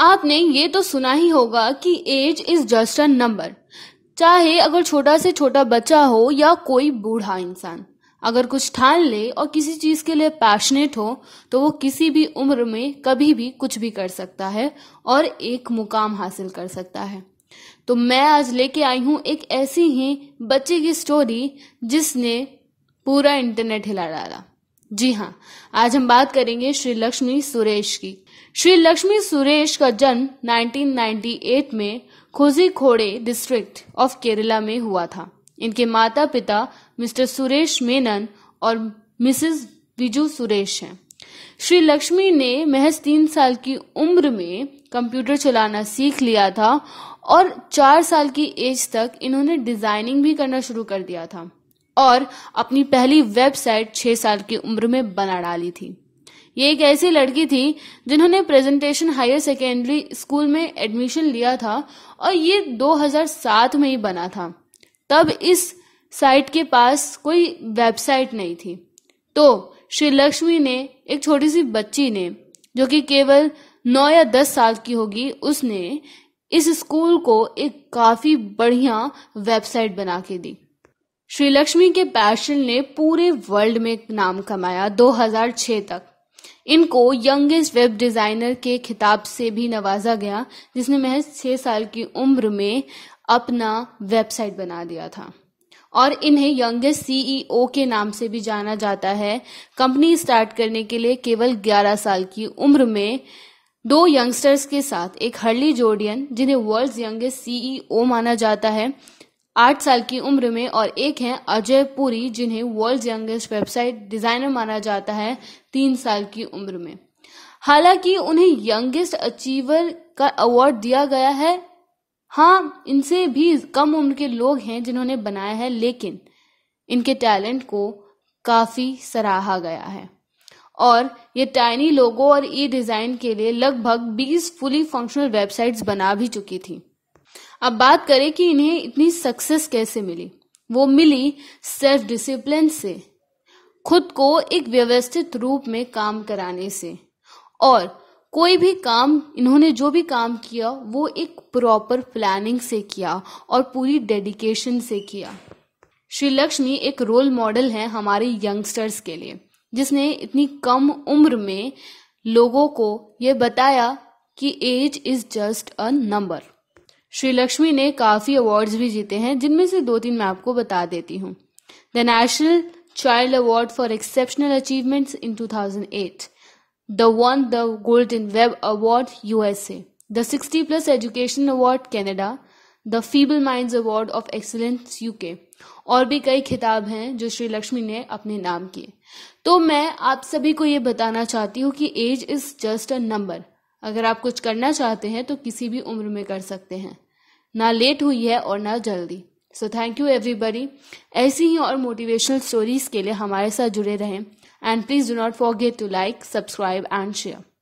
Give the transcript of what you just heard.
आपने ये तो सुना ही होगा कि age is just a number चाहे अगर छोटा से छोटा बच्चा हो या कोई बूढ़ा इंसान अगर कुछ ठान ले और किसी चीज के लिए पैशनेट हो तो वो किसी भी उम्र में कभी भी कुछ भी कर सकता है और एक मुकाम हासिल कर सकता है तो मैं आज लेके आई हूं एक ऐसी ही बच्चे की स्टोरी जिसने पूरा इंटरनेट हिला डाला जी हाँ आज हम बात करेंगे श्री लक्ष्मी सुरेश की श्री लक्ष्मी सुरेश का जन्म 1998 में खोजी खोड़े डिस्ट्रिक्ट ऑफ केरला में हुआ था इनके माता पिता मिस्टर सुरेश मेनन और मिसेस विजू सुरेश हैं श्री लक्ष्मी ने महज तीन साल की उम्र में कंप्यूटर चलाना सीख लिया था और चार साल की एज तक इन्होंने डिजाइनिंग भी करना शुरू कर दिया था और अपनी पहली वेबसाइट छह साल की उम्र में बना डाली थी ये एक ऐसी लड़की थी जिन्होंने प्रेजेंटेशन हायर सेकेंडरी स्कूल में एडमिशन लिया था और ये 2007 में ही बना था तब इस साइट के पास कोई वेबसाइट नहीं थी तो श्री लक्ष्मी ने एक छोटी सी बच्ची ने जो कि केवल नौ या दस साल की होगी उसने इस स्कूल को एक काफी बढ़िया वेबसाइट बना के दी श्री लक्ष्मी के पैशन ने पूरे वर्ल्ड में नाम कमाया 2006 तक इनको यंगेस्ट वेब डिजाइनर के खिताब से भी नवाजा गया जिसने महज छह साल की उम्र में अपना वेबसाइट बना दिया था और इन्हें यंगेस्ट सीईओ e के नाम से भी जाना जाता है कंपनी स्टार्ट करने के लिए केवल 11 साल की उम्र में दो यंगस्टर्स के साथ एक हर्ली जोर्डियन जिन्हें वर्ल्ड यंगेस्ट सीईओ e माना जाता है आठ साल की उम्र में और एक हैं अजय पुरी जिन्हें वर्ल्ड यंगेस्ट वेबसाइट डिजाइनर माना जाता है तीन साल की उम्र में हालांकि उन्हें यंगेस्ट अचीवर का अवार्ड दिया गया है हाँ इनसे भी कम उम्र के लोग हैं जिन्होंने बनाया है लेकिन इनके टैलेंट को काफी सराहा गया है और ये टाइनी लोगो और ई डिजाइन के लिए लगभग 20 फुली फंक्शनल वेबसाइट्स बना भी चुकी थी अब बात करें कि इन्हें इतनी सक्सेस कैसे मिली वो मिली सेल्फ डिसिप्लिन से खुद को एक व्यवस्थित रूप में काम कराने से और कोई भी काम इन्होंने जो भी काम किया वो एक प्रॉपर प्लानिंग से किया और पूरी डेडिकेशन से किया श्री लक्ष्मी एक रोल मॉडल है हमारे यंगस्टर्स के लिए जिसने इतनी कम उम्र में लोगों को ये बताया कि age is just a number Shri Lakshmi ने काफी अवार्ड्स भी जीते हैं जिनमें से दो तीन मैं आपको बता देती हूँ the national child award for exceptional achievements in 2008 the won the golden web award USA the 60 plus education award Canada the feeble minds award of excellence UK और भी कई खिताब हैं जो श्री लक्ष्मी ने अपने नाम किए तो मैं आप सभी को ये बताना चाहती हूँ कि age is just a number अगर आप कुछ करना चाहते हैं तो किसी भी उम्र में कर सकते हैं ना लेट हुई है और ना जल्दी सो थैंक यू एवरीबडी ऐसी ही और मोटिवेशनल स्टोरीज के लिए हमारे साथ जुड़े रहें and please do not forget to like subscribe and share